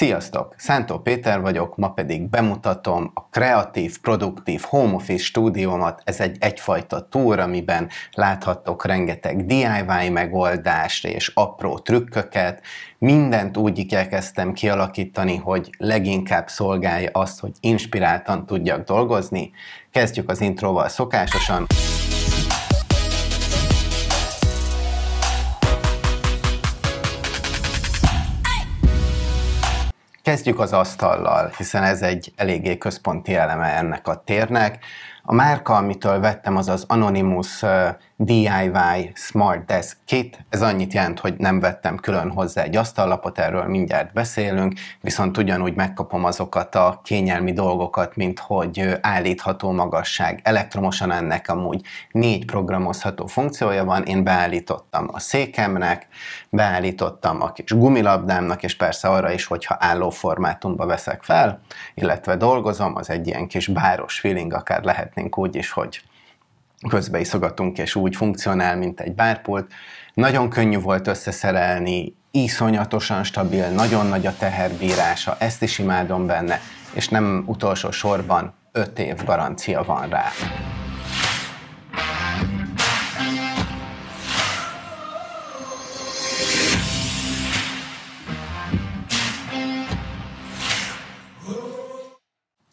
Sziasztok! Szántó Péter vagyok, ma pedig bemutatom a kreatív, produktív home office stúdiómat. Ez egy egyfajta túr, amiben láthattok rengeteg DIY megoldást és apró trükköket. Mindent úgy igyekeztem kialakítani, hogy leginkább szolgálja azt, hogy inspiráltan tudjak dolgozni. Kezdjük az introval szokásosan. Kezdjük az asztallal, hiszen ez egy eléggé központi eleme ennek a térnek. A márka, amitől vettem, az az Anonymous DIY Smart Desk Kit. Ez annyit jelent, hogy nem vettem külön hozzá egy asztallapot, erről mindjárt beszélünk, viszont ugyanúgy megkapom azokat a kényelmi dolgokat, mint hogy állítható magasság. Elektromosan ennek amúgy négy programozható funkciója van, én beállítottam a székemnek, beállítottam a kis gumilabdámnak, és persze arra is, hogyha álló formátumba veszek fel, illetve dolgozom, az egy ilyen kis báros feeling, akár lehetnénk úgy is, hogy közbe iszogatunk, és úgy funkcionál, mint egy bárpult. Nagyon könnyű volt összeszerelni, iszonyatosan stabil, nagyon nagy a teherbírása, ezt is imádom benne, és nem utolsó sorban 5 év garancia van rá.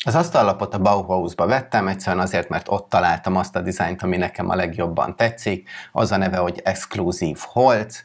Az asztallapot a Bauhausba vettem, egyszerűen azért, mert ott találtam azt a dizájnt, ami nekem a legjobban tetszik. Az a neve, hogy Exclusive Holz,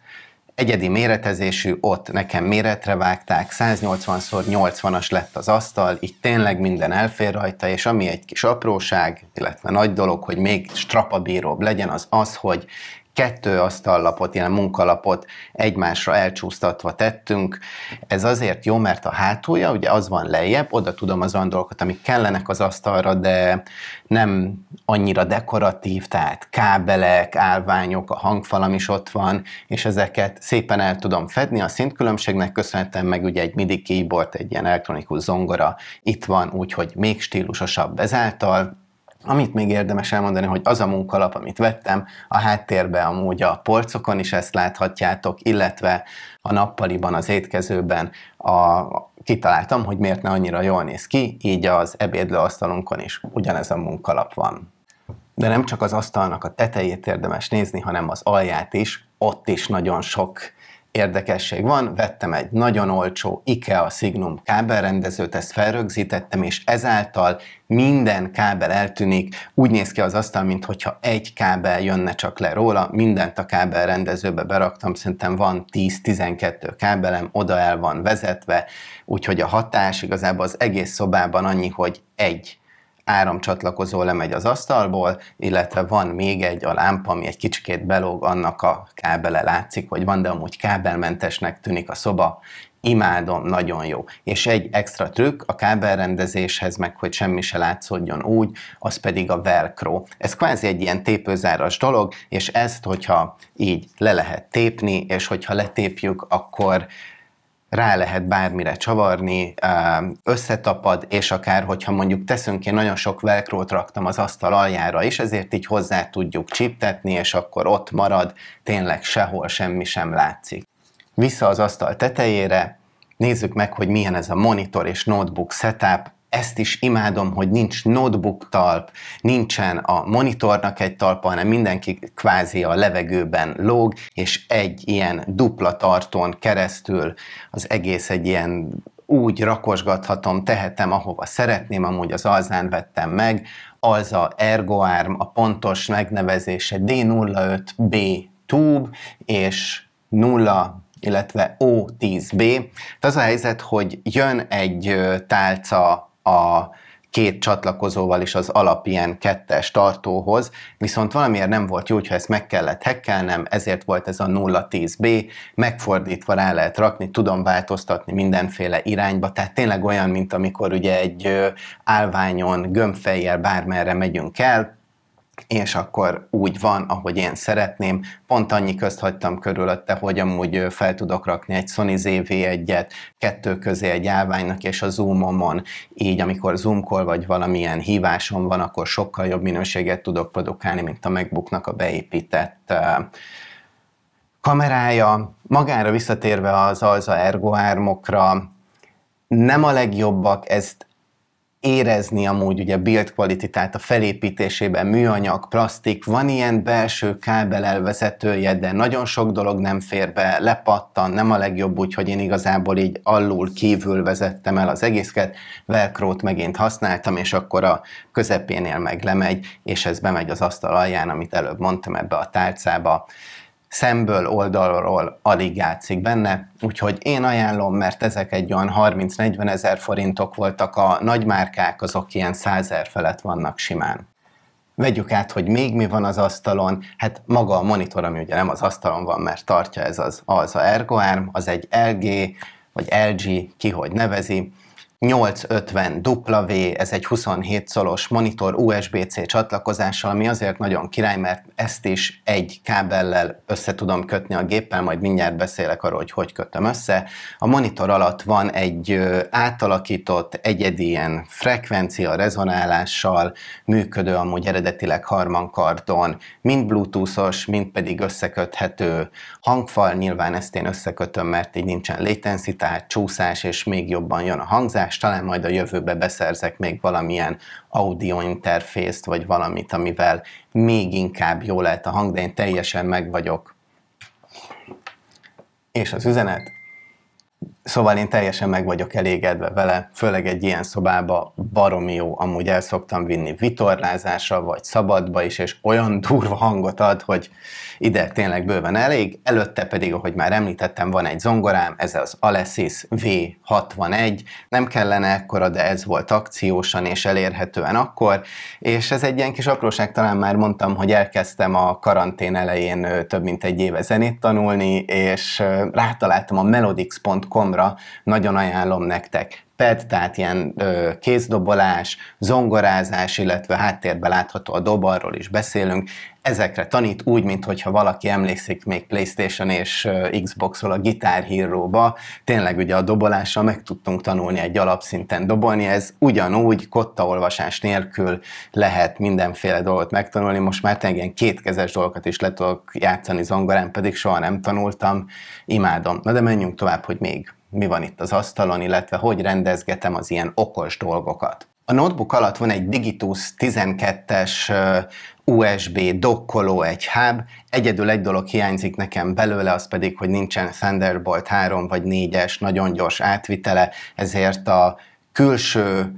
egyedi méretezésű, ott nekem méretre vágták, 180x80-as lett az asztal, így tényleg minden elfér rajta, és ami egy kis apróság, illetve nagy dolog, hogy még strapabíróbb legyen, az az, hogy kettő asztallapot, ilyen munkalapot egymásra elcsúsztatva tettünk. Ez azért jó, mert a hátulja, ugye az van lejjebb, oda tudom az olyan dolgokat, amik kellenek az asztalra, de nem annyira dekoratív, tehát kábelek, állványok, a hangfalam is ott van, és ezeket szépen el tudom fedni. A szintkülönbségnek köszönhetem meg ugye egy MIDI keyboard, egy ilyen elektronikus zongora itt van, úgyhogy még stílusosabb ezáltal, amit még érdemes elmondani, hogy az a munkalap, amit vettem, a háttérbe amúgy a polcokon is ezt láthatjátok, illetve a nappaliban, az étkezőben a, kitaláltam, hogy miért ne annyira jól néz ki, így az ebédlőasztalunkon is ugyanez a munkalap van. De nem csak az asztalnak a tetejét érdemes nézni, hanem az alját is, ott is nagyon sok Érdekesség van, vettem egy nagyon olcsó IKEA Signum kábelrendezőt, ezt felrögzítettem, és ezáltal minden kábel eltűnik, úgy néz ki az asztal, mintha egy kábel jönne csak le róla, mindent a kábelrendezőbe beraktam, szerintem van 10-12 kábelem, oda el van vezetve, úgyhogy a hatás igazából az egész szobában annyi, hogy egy áramcsatlakozó lemegy az asztalból, illetve van még egy a lámpa, ami egy kicsikét belóg, annak a kábele látszik, hogy van, de amúgy kábelmentesnek tűnik a szoba, imádom, nagyon jó. És egy extra trükk a kábelrendezéshez, meg hogy semmi se látszódjon úgy, az pedig a velcro. Ez kvázi egy ilyen tépőzáras dolog, és ezt, hogyha így le lehet tépni, és hogyha letépjük, akkor rá lehet bármire csavarni, összetapad, és akár, hogyha mondjuk teszünk, én nagyon sok velcrót raktam az asztal aljára is, ezért így hozzá tudjuk csiptetni, és akkor ott marad, tényleg sehol semmi sem látszik. Vissza az asztal tetejére, nézzük meg, hogy milyen ez a monitor és notebook setup, ezt is imádom, hogy nincs notebook talp, nincsen a monitornak egy talpa, hanem mindenki kvázi a levegőben lóg, és egy ilyen dupla tartón keresztül az egész egy ilyen úgy rakosgathatom, tehetem, ahova szeretném, amúgy az alzán vettem meg, az a ergoárm, a pontos megnevezése D05B tube, és 0 illetve O10B. Tehát az a helyzet, hogy jön egy tálca a két csatlakozóval is az alap ilyen kettes tartóhoz, viszont valamiért nem volt jó, hogyha ezt meg kellett hekkelnem, ezért volt ez a 010B, megfordítva rá lehet rakni, tudom változtatni mindenféle irányba, tehát tényleg olyan, mint amikor ugye egy állványon gömbfejjel bármerre megyünk el, és akkor úgy van, ahogy én szeretném. Pont annyi közt hagytam körülötte, hogy amúgy fel tudok rakni egy Sony ZV-1-et, kettő közé egy állványnak, és a zoomomon, így amikor zoomkol vagy valamilyen hívásom van, akkor sokkal jobb minőséget tudok produkálni, mint a megbuknak a beépített kamerája. Magára visszatérve az Alza Ergo ármokra, nem a legjobbak, ezt érezni amúgy ugye build quality, tehát a felépítésében műanyag, plastik, van ilyen belső kábel elvezetője, de nagyon sok dolog nem fér be, lepattan, nem a legjobb, úgyhogy én igazából így alul kívül vezettem el az egészket, velcrót megint használtam, és akkor a közepénél meg lemegy, és ez bemegy az asztal alján, amit előbb mondtam ebbe a tárcába, szemből, oldalról alig játszik benne, úgyhogy én ajánlom, mert ezek egy olyan 30-40 ezer forintok voltak, a nagymárkák azok ilyen 100 ezer felett vannak simán. Vegyük át, hogy még mi van az asztalon, hát maga a monitor, ami ugye nem az asztalon van, mert tartja ez az Alza Ergo Arm, az egy LG, vagy LG, ki hogy nevezi, 850W, ez egy 27 szolos monitor USB-C csatlakozással, ami azért nagyon király, mert ezt is egy kábellel össze tudom kötni a géppel, majd mindjárt beszélek arról, hogy hogy kötöm össze. A monitor alatt van egy átalakított, egyedi ilyen frekvencia rezonálással működő, amúgy eredetileg harmankardon, mind bluetoothos, mind pedig összeköthető hangfal, nyilván ezt én összekötöm, mert így nincsen latency, tehát csúszás, és még jobban jön a hangzás, megoldás, talán majd a jövőbe beszerzek még valamilyen audio interfészt, vagy valamit, amivel még inkább jó lehet a hang, de én teljesen meg vagyok. És az üzenet? Szóval én teljesen meg vagyok elégedve vele, főleg egy ilyen szobába baromi jó, amúgy el szoktam vinni vitorlázásra, vagy szabadba is, és olyan durva hangot ad, hogy ide tényleg bőven elég, előtte pedig, ahogy már említettem, van egy zongorám, ez az Alessis V61, nem kellene ekkora, de ez volt akciósan és elérhetően akkor, és ez egy ilyen kis apróság, talán már mondtam, hogy elkezdtem a karantén elején több mint egy éve zenét tanulni, és rátaláltam a melodix.com-ra, nagyon ajánlom nektek fed, tehát ilyen ö, kézdobolás, zongorázás, illetve háttérben látható a dobarról is beszélünk. Ezekre tanít úgy, mintha valaki emlékszik még Playstation és Xbox-ról a Guitar Hero-ba. Tényleg ugye a dobolással meg tudtunk tanulni egy alapszinten dobolni, ez ugyanúgy kottaolvasás nélkül lehet mindenféle dolgot megtanulni. Most már tényleg ilyen kétkezes dolgokat is le tudok játszani zongorán, pedig soha nem tanultam. Imádom. Na de menjünk tovább, hogy még mi van itt az asztalon, illetve hogy rendezgetem az ilyen okos dolgokat. A notebook alatt van egy Digitus 12-es USB dokkoló egy hub, egyedül egy dolog hiányzik nekem belőle, az pedig, hogy nincsen Thunderbolt 3 vagy 4-es nagyon gyors átvitele, ezért a külső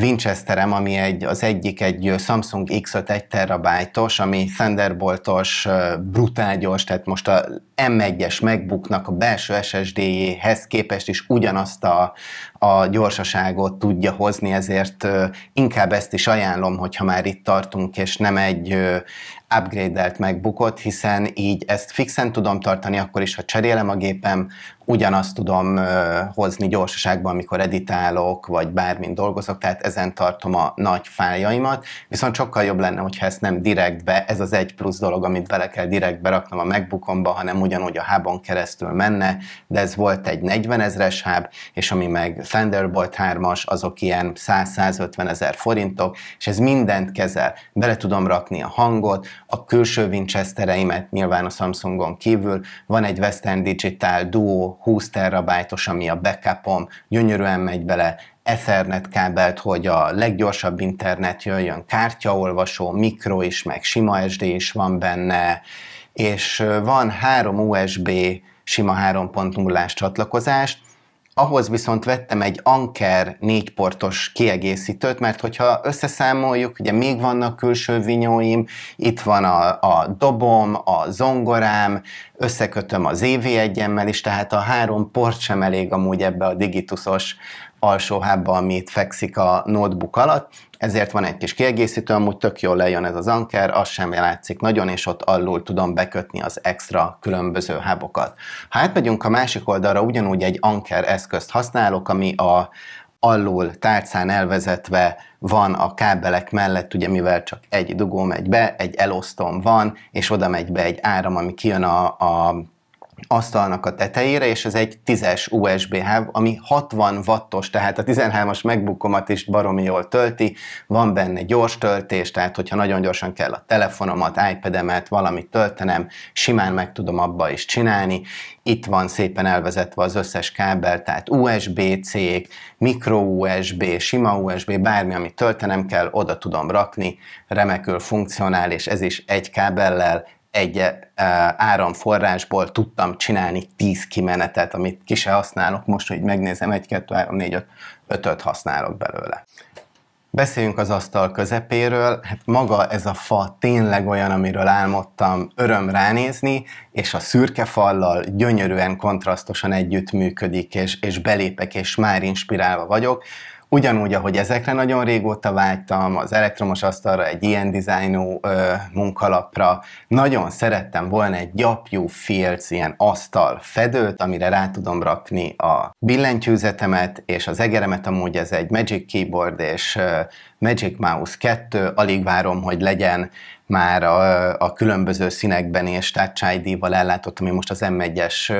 Winchesterem, ami egy, az egyik egy Samsung X5 1 terabájtos, ami Thunderboltos, brutál gyors, tehát most a M1-es megbuknak a belső SSD-jéhez képest is ugyanazt a, a gyorsaságot tudja hozni, ezért inkább ezt is ajánlom, hogyha már itt tartunk, és nem egy, upgrade-elt megbukott, hiszen így ezt fixen tudom tartani, akkor is, ha cserélem a gépem, ugyanazt tudom ö, hozni gyorsaságban, amikor editálok, vagy bármint dolgozok, tehát ezen tartom a nagy fájaimat, viszont sokkal jobb lenne, hogyha ezt nem direktbe, ez az egy plusz dolog, amit bele kell direktbe raknom a megbukomba, hanem ugyanúgy a hábon keresztül menne, de ez volt egy 40 ezres háb, és ami meg Thunderbolt 3-as, azok ilyen 100-150 ezer forintok, és ez mindent kezel. Bele tudom rakni a hangot, a külső Winchestereimet nyilván a Samsungon kívül, van egy Western Digital Duo 20 terabájtos, ami a backupom, gyönyörűen megy bele, Ethernet kábelt, hogy a leggyorsabb internet jöjjön, kártyaolvasó, mikro is, meg sima SD is van benne, és van három USB sima 3.0-ás csatlakozást, ahhoz viszont vettem egy Anker négyportos kiegészítőt, mert hogyha összeszámoljuk, ugye még vannak külső vinyóim, itt van a, a dobom, a zongorám, összekötöm az EV1-emmel is, tehát a három port sem elég amúgy ebbe a digitusos alsóhába, amit fekszik a notebook alatt, ezért van egy kis kiegészítő, amúgy tök jól lejön ez az anker, az sem látszik nagyon, és ott alul tudom bekötni az extra különböző hábokat. Ha átmegyünk a másik oldalra, ugyanúgy egy anker eszközt használok, ami a alul tárcán elvezetve van a kábelek mellett, ugye mivel csak egy dugó megy be, egy elosztom van, és oda megy be egy áram, ami kijön a, a asztalnak a tetejére, és ez egy 10-es USB hub, ami 60 wattos, tehát a 13-as megbukomat is baromi jól tölti, van benne gyors töltés, tehát hogyha nagyon gyorsan kell a telefonomat, iPad-emet, valamit töltenem, simán meg tudom abba is csinálni. Itt van szépen elvezetve az összes kábel, tehát USB-C, micro USB, sima USB, bármi, amit töltenem kell, oda tudom rakni, remekül funkcionál, és ez is egy kábellel egy eh, áramforrásból tudtam csinálni 10 kimenetet, amit ki se használok most, hogy megnézem, 1, 2, 3, 4, 5, 5 használok belőle. Beszéljünk az asztal közepéről, hát maga ez a fa tényleg olyan, amiről álmodtam, öröm ránézni, és a szürke fallal gyönyörűen kontrasztosan együttműködik, és, és belépek, és már inspirálva vagyok. Ugyanúgy, ahogy ezekre nagyon régóta vágytam, az elektromos asztalra, egy ilyen dizájnú ö, munkalapra, nagyon szerettem volna egy gyapjú filc, ilyen asztal fedőt, amire rá tudom rakni a billentyűzetemet, és az egeremet amúgy ez egy Magic Keyboard, és ö, Magic Mouse 2, alig várom, hogy legyen már a, a különböző színekben és Touch ID-val ellátott, ami most az M1-es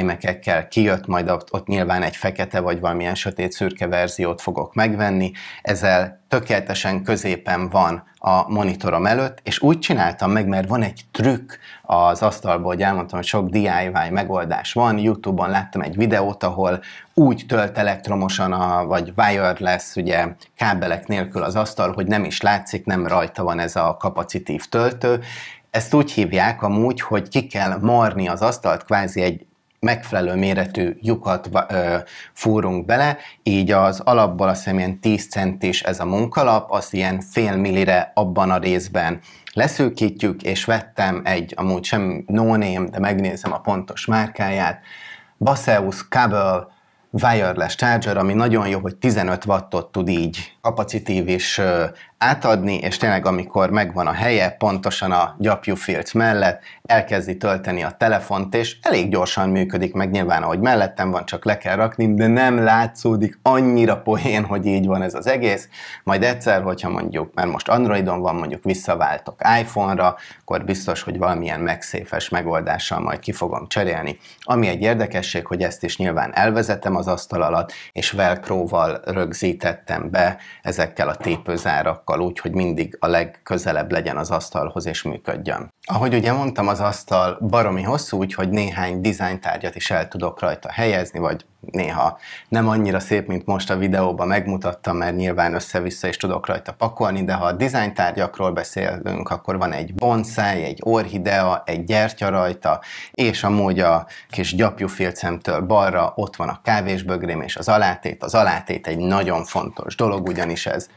iMac-ekkel kijött, majd ott, ott nyilván egy fekete vagy valamilyen sötét-szürke verziót fogok megvenni. Ezzel tökéletesen középen van a monitorom előtt, és úgy csináltam meg, mert van egy trükk az asztalból, hogy elmondtam, hogy sok DIY megoldás van, Youtube-on láttam egy videót, ahol úgy tölt elektromosan, a, vagy wireless, ugye kábelek nélkül az asztal, hogy nem is látszik, nem rajta van ez a kapacitív töltő, ezt úgy hívják amúgy, hogy ki kell marni az asztalt, kvázi egy megfelelő méretű lyukat fúrunk bele, így az alapból azt hiszem ilyen 10 centis ez a munkalap, az ilyen fél millire abban a részben leszűkítjük, és vettem egy, amúgy sem no name, de megnézem a pontos márkáját, Baseus Cable wireless charger, ami nagyon jó, hogy 15 wattot tud így kapacitív és átadni, és tényleg amikor megvan a helye, pontosan a gyapjúfilc mellett, elkezdi tölteni a telefont, és elég gyorsan működik, meg nyilván ahogy mellettem van, csak le kell rakni, de nem látszódik annyira poén, hogy így van ez az egész. Majd egyszer, hogyha mondjuk, mert most Androidon van, mondjuk visszaváltok iPhone-ra, akkor biztos, hogy valamilyen megszéfes megoldással majd ki fogom cserélni. Ami egy érdekesség, hogy ezt is nyilván elvezetem az asztal alatt, és velcro rögzítettem be ezekkel a tépőzárakkal másokkal úgy, hogy mindig a legközelebb legyen az asztalhoz és működjön. Ahogy ugye mondtam, az asztal baromi hosszú, úgyhogy néhány dizájntárgyat is el tudok rajta helyezni, vagy néha nem annyira szép, mint most a videóban megmutattam, mert nyilván össze-vissza is tudok rajta pakolni, de ha a dizájntárgyakról beszélünk, akkor van egy bonsai, egy orhidea, egy gyertya rajta, és amúgy a kis gyapjúfélcemtől balra ott van a kávésbögrém és az alátét. Az alátét egy nagyon fontos dolog, ugyanis ez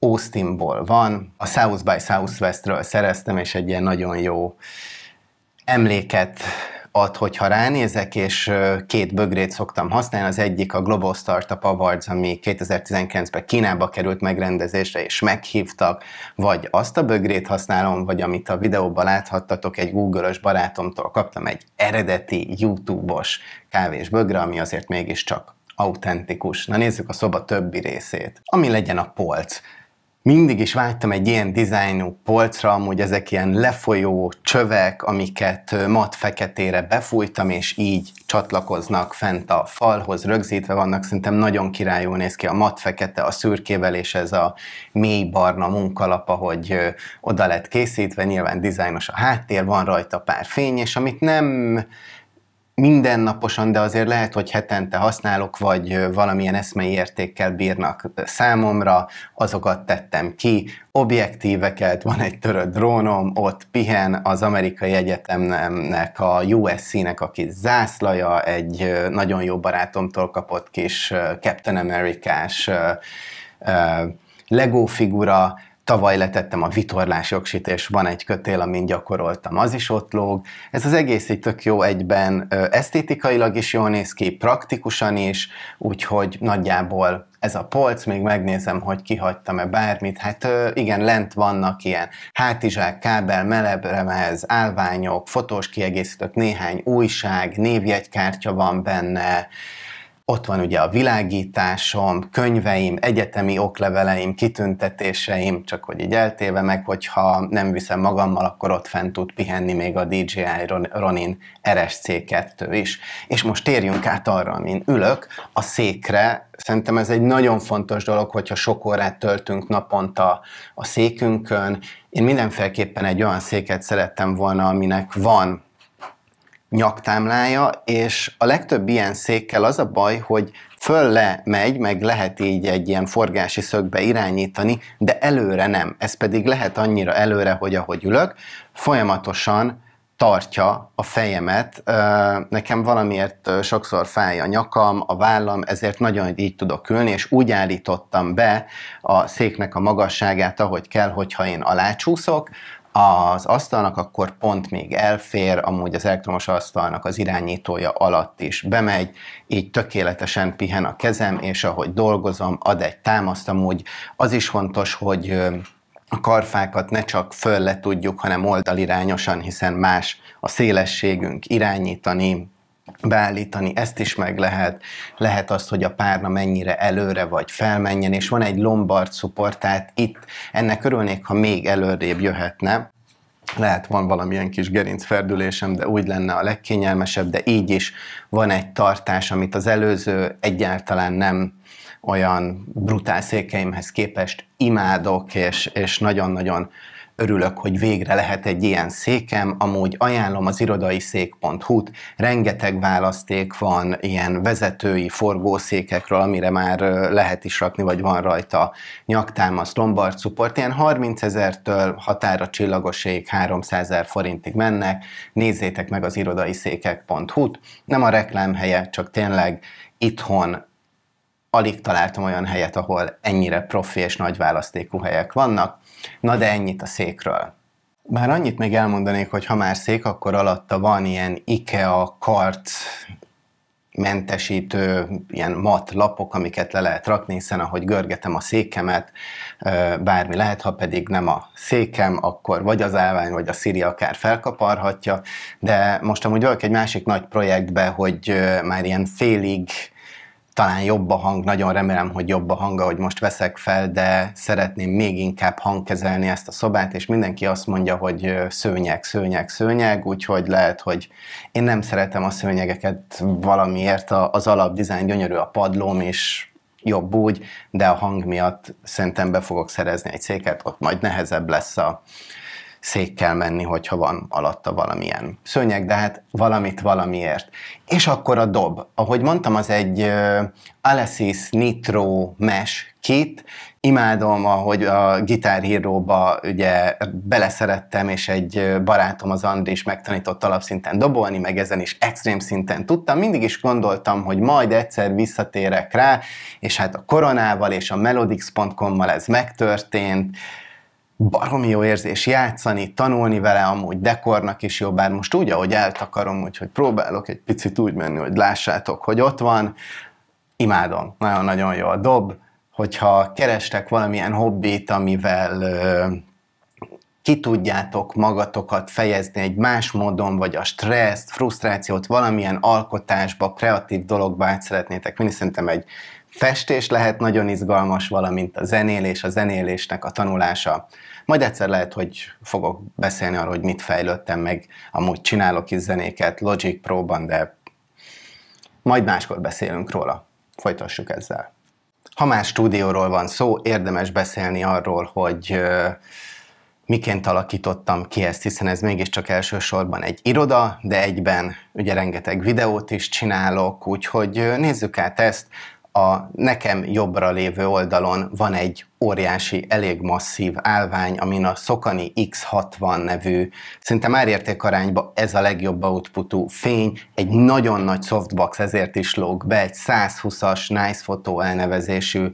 Austinból van, a South by Southwestről szereztem, és egy ilyen nagyon jó emléket ad, hogyha ránézek, és két bögrét szoktam használni. Az egyik a Global Startup Awards, ami 2019-ben Kínába került megrendezésre, és meghívtak, vagy azt a bögrét használom, vagy amit a videóban láthattatok, egy Google-ös barátomtól kaptam egy eredeti YouTube-os kávés bögre, ami azért mégiscsak autentikus. Na nézzük a szoba többi részét. Ami legyen a polc. Mindig is vágytam egy ilyen dizájnú polcra, amúgy ezek ilyen lefolyó csövek, amiket mat feketére befújtam, és így csatlakoznak fent a falhoz, rögzítve vannak, szerintem nagyon királyul néz ki a mat fekete a szürkével, és ez a mély barna munkalap, ahogy oda lett készítve, nyilván dizájnos a háttér, van rajta pár fény, és amit nem mindennaposan, de azért lehet, hogy hetente használok, vagy valamilyen eszmei értékkel bírnak számomra, azokat tettem ki, objektíveket, van egy törött drónom, ott pihen az amerikai egyetemnek, a USC-nek a kis zászlaja, egy nagyon jó barátomtól kapott kis Captain Amerikás Lego figura, Tavaly letettem a vitorlás jogsit, és van egy kötél, amin gyakoroltam, az is ott lóg. Ez az egész egy tök jó egyben esztétikailag is jól néz ki, praktikusan is, úgyhogy nagyjából ez a polc, még megnézem, hogy kihagytam-e bármit. Hát igen, lent vannak ilyen hátizsák, kábel, melebremez, állványok, fotós kiegészítők, néhány újság, névjegykártya van benne, ott van ugye a világításom, könyveim, egyetemi okleveleim, kitüntetéseim, csak hogy így eltéve meg, hogyha nem viszem magammal, akkor ott fent tud pihenni még a DJI Ronin RSC2 is. És most térjünk át arra, amin ülök, a székre, szerintem ez egy nagyon fontos dolog, hogyha sok órát töltünk naponta a székünkön. Én mindenféleképpen egy olyan széket szerettem volna, aminek van nyaktámlája, és a legtöbb ilyen székkel az a baj, hogy föl le megy, meg lehet így egy ilyen forgási szögbe irányítani, de előre nem. Ez pedig lehet annyira előre, hogy ahogy ülök, folyamatosan tartja a fejemet. Nekem valamiért sokszor fáj a nyakam, a vállam, ezért nagyon így tudok ülni, és úgy állítottam be a széknek a magasságát, ahogy kell, hogyha én alácsúszok, az asztalnak akkor pont még elfér, amúgy az elektromos asztalnak az irányítója alatt is bemegy, így tökéletesen pihen a kezem, és ahogy dolgozom, ad egy támaszt, amúgy az is fontos, hogy a karfákat ne csak föl le tudjuk, hanem oldalirányosan, hiszen más a szélességünk irányítani, beállítani, ezt is meg lehet, lehet azt, hogy a párna mennyire előre vagy felmenjen, és van egy lombard szuport, tehát itt ennek örülnék, ha még előrébb jöhetne, lehet van valamilyen kis gerincferdülésem, de úgy lenne a legkényelmesebb, de így is van egy tartás, amit az előző egyáltalán nem olyan brutál székeimhez képest imádok, és, és nagyon-nagyon Örülök, hogy végre lehet egy ilyen székem, amúgy ajánlom az irodai székhu rengeteg választék van ilyen vezetői forgószékekről, amire már lehet is rakni, vagy van rajta nyaktámasz, lombard support, ilyen 30 ezertől határa csillagoség 300 ezer forintig mennek, nézzétek meg az irodaiszékek.hu-t, nem a reklám helye, csak tényleg itthon alig találtam olyan helyet, ahol ennyire profi és nagy választékú helyek vannak. Na de ennyit a székről. Bár annyit még elmondanék, hogy ha már szék, akkor alatta van ilyen IKEA kart mentesítő ilyen mat lapok, amiket le lehet rakni, hiszen ahogy görgetem a székemet, bármi lehet, ha pedig nem a székem, akkor vagy az állvány, vagy a Siri akár felkaparhatja, de most amúgy vagyok egy másik nagy projektbe, hogy már ilyen félig talán jobb a hang, nagyon remélem, hogy jobb a hang, ahogy most veszek fel, de szeretném még inkább hangkezelni ezt a szobát, és mindenki azt mondja, hogy szőnyeg, szőnyeg, szőnyeg, úgyhogy lehet, hogy én nem szeretem a szőnyegeket valamiért, az alapdizájn gyönyörű a padlóm, is jobb úgy, de a hang miatt szerintem be fogok szerezni egy széket, ott majd nehezebb lesz a, székkel menni, hogyha van alatta valamilyen szőnyeg, de hát valamit valamiért. És akkor a dob. Ahogy mondtam, az egy uh, Alessis Nitro Mesh kit. Imádom, ahogy a Guitar Hero-ba ugye beleszerettem, és egy barátom, az Andris megtanított alapszinten dobolni, meg ezen is extrém szinten tudtam. Mindig is gondoltam, hogy majd egyszer visszatérek rá, és hát a koronával és a melodix.com-mal ez megtörtént baromi jó érzés játszani, tanulni vele, amúgy dekornak is jó, bár most úgy, ahogy eltakarom, úgyhogy próbálok egy picit úgy menni, hogy lássátok, hogy ott van. Imádom, nagyon-nagyon jó a dob. Hogyha kerestek valamilyen hobbit, amivel ö, ki tudjátok magatokat fejezni egy más módon, vagy a stresszt, frusztrációt valamilyen alkotásba, kreatív dologba át szeretnétek vinni, szerintem egy festés lehet nagyon izgalmas, valamint a zenélés, a zenélésnek a tanulása. Majd egyszer lehet, hogy fogok beszélni arról, hogy mit fejlődtem meg, amúgy csinálok is zenéket Logic Pro-ban, de majd máskor beszélünk róla. Folytassuk ezzel. Ha már stúdióról van szó, érdemes beszélni arról, hogy miként alakítottam ki ezt, hiszen ez mégiscsak elsősorban egy iroda, de egyben ugye rengeteg videót is csinálok, úgyhogy nézzük át ezt a nekem jobbra lévő oldalon van egy óriási, elég masszív állvány, amin a Szokani X60 nevű, szinte már értékarányba ez a legjobb outputú fény, egy nagyon nagy softbox, ezért is lóg be, egy 120-as Nice Photo elnevezésű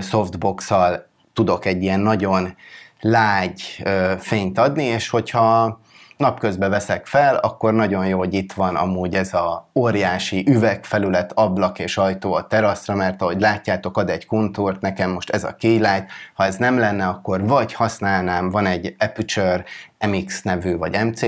softboxal tudok egy ilyen nagyon lágy fényt adni, és hogyha napközben veszek fel, akkor nagyon jó, hogy itt van amúgy ez a óriási üvegfelület, ablak és ajtó a teraszra, mert ahogy látjátok, ad egy kontúrt, nekem most ez a keylight, ha ez nem lenne, akkor vagy használnám, van egy Aputure MX nevű, vagy MC,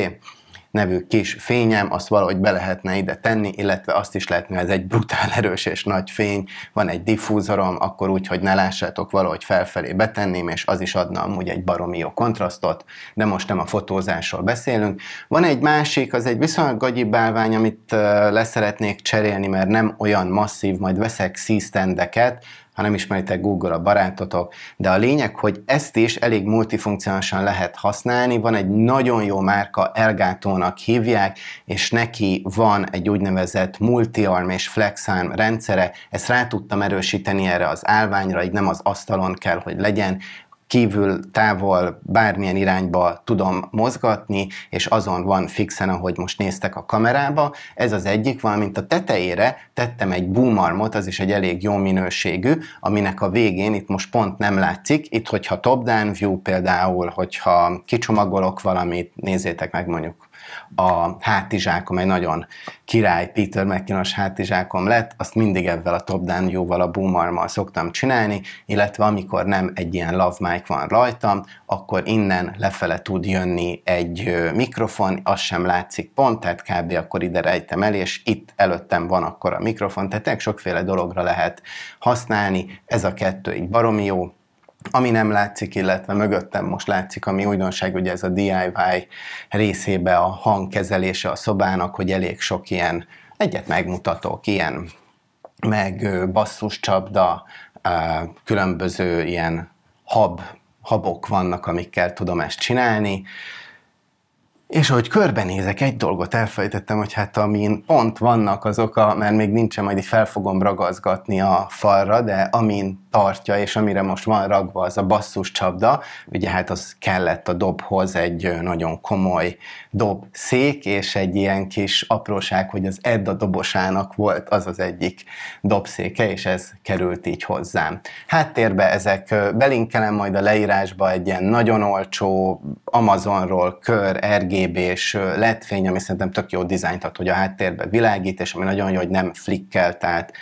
nevű kis fényem, azt valahogy be lehetne ide tenni, illetve azt is lehetne, ez egy brutál erős és nagy fény, van egy diffúzorom, akkor úgy, hogy ne lássátok valahogy felfelé betenném, és az is adna amúgy egy baromi jó kontrasztot, de most nem a fotózásról beszélünk. Van egy másik, az egy viszonylag gagyi bálvány, amit leszeretnék cserélni, mert nem olyan masszív, majd veszek szíztendeket, ha nem ismeritek Google a barátotok, de a lényeg, hogy ezt is elég multifunkcionálisan lehet használni, van egy nagyon jó márka, Elgátónak hívják, és neki van egy úgynevezett multiarm és flexarm rendszere, ezt rá tudtam erősíteni erre az állványra, így nem az asztalon kell, hogy legyen, kívül, távol, bármilyen irányba tudom mozgatni, és azon van fixen, ahogy most néztek a kamerába. Ez az egyik, valamint a tetejére tettem egy boomarmot, az is egy elég jó minőségű, aminek a végén itt most pont nem látszik. Itt, hogyha top-down view például, hogyha kicsomagolok valamit, nézzétek meg mondjuk a hátizsákom egy nagyon király Peter McKinnos hátizsákom lett, azt mindig ezzel a top-down val a boomarmal szoktam csinálni, illetve amikor nem egy ilyen Love My mic van rajtam, akkor innen lefele tud jönni egy mikrofon, az sem látszik pont, tehát kb. akkor ide rejtem el, és itt előttem van akkor a mikrofon, tehát tényleg sokféle dologra lehet használni, ez a kettő így baromi jó, ami nem látszik, illetve mögöttem most látszik, ami újdonság, ugye ez a DIY részébe a hangkezelése a szobának, hogy elég sok ilyen, egyet megmutatok, ilyen meg csapda, különböző ilyen hab, habok vannak, amikkel tudom ezt csinálni, és ahogy körbenézek, egy dolgot elfelejtettem, hogy hát amin pont vannak azok, a, mert még nincsen, majd így fel fogom ragazgatni a falra, de amin tartja, és amire most van ragva az a basszus csapda, ugye hát az kellett a dobhoz egy nagyon komoly dob szék, és egy ilyen kis apróság, hogy az Edda dobosának volt az az egyik dobszéke, és ez került így hozzám. Háttérbe ezek belinkelem majd a leírásba egy ilyen nagyon olcsó Amazonról kör, rgb és letfény, ami szerintem tök jó dizájnt ad, hogy a háttérbe világít, és ami nagyon jó, hogy nem flikkel, tehát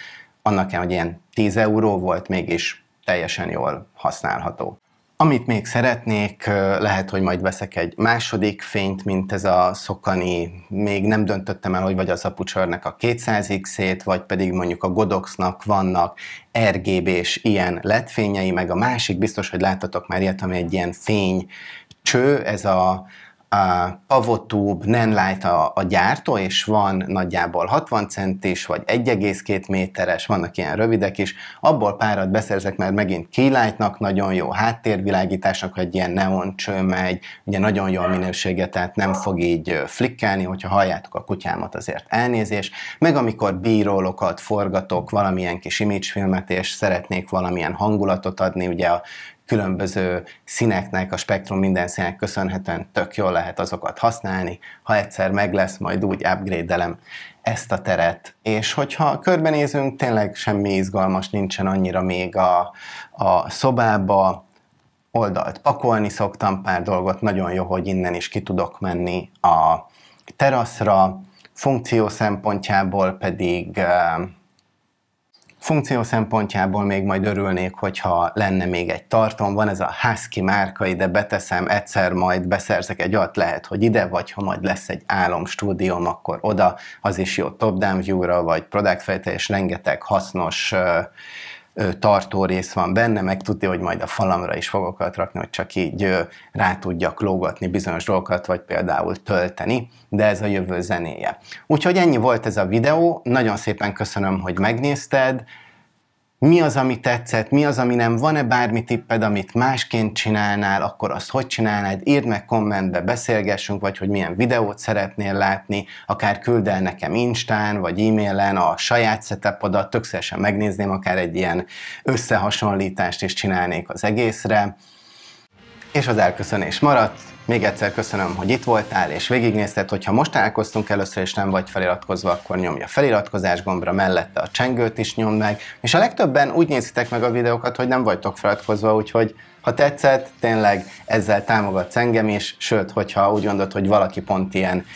annak kell, hogy ilyen 10 euró volt mégis teljesen jól használható. Amit még szeretnék, lehet, hogy majd veszek egy második fényt, mint ez a szokani. Még nem döntöttem el, hogy vagy az apucsörnek a 200x-ét, vagy pedig mondjuk a Godoxnak vannak RGB-s ilyen LED fényei, meg a másik biztos, hogy láttatok már ilyet, ami egy ilyen fény cső, ez a a pavotúbb, nem lájt a, a gyártó, és van nagyjából 60 centis, vagy 1,2 méteres, vannak ilyen rövidek is, abból párat beszerzek, mert megint kilájtnak, nagyon jó háttérvilágításnak, egy ilyen neon cső megy, ugye nagyon jó a minősége, tehát nem fog így flikkelni, hogyha halljátok a kutyámat, azért elnézés, meg amikor bírólokat forgatok, valamilyen kis image filmet, és szeretnék valamilyen hangulatot adni, ugye a különböző színeknek, a spektrum minden színek köszönhetően tök jól lehet azokat használni, ha egyszer meg lesz, majd úgy upgrade-elem ezt a teret. És hogyha körbenézünk, tényleg semmi izgalmas nincsen annyira még a, a szobába, oldalt pakolni szoktam pár dolgot, nagyon jó, hogy innen is ki tudok menni a teraszra, funkció szempontjából pedig eh, Funkció szempontjából még majd örülnék, hogyha lenne még egy tartom, van ez a Husky márka, ide beteszem, egyszer majd beszerzek egy ott lehet, hogy ide, vagy ha majd lesz egy stúdióm, akkor oda, az is jó top-down view-ra, vagy product és rengeteg hasznos uh, tartó rész van benne, meg tudja, hogy majd a falamra is fogokat rakni, hogy csak így rá tudjak lógatni bizonyos dolgokat, vagy például tölteni, de ez a jövő zenéje. Úgyhogy ennyi volt ez a videó, nagyon szépen köszönöm, hogy megnézted, mi az, ami tetszett, mi az, ami nem, van-e bármi tipped, amit másként csinálnál, akkor azt hogy csinálnád, írd meg kommentbe, beszélgessünk, vagy hogy milyen videót szeretnél látni, akár küld el nekem Instán, vagy e-mailen a saját setupodat, tök megnézném, akár egy ilyen összehasonlítást is csinálnék az egészre. És az elköszönés maradt, még egyszer köszönöm, hogy itt voltál és végignézted, hogyha most találkoztunk először és nem vagy feliratkozva, akkor nyomja a feliratkozás gombra, mellette a csengőt is nyomd meg, és a legtöbben úgy nézitek meg a videókat, hogy nem vagytok feliratkozva, úgyhogy ha tetszett, tényleg ezzel támogatsz engem is, sőt, hogyha úgy gondolod, hogy valaki pont ilyen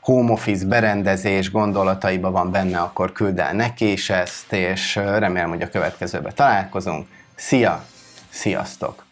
home office berendezés gondolataiba van benne, akkor küld el neki is ezt, és remélem, hogy a következőben találkozunk. Szia! Sziasztok!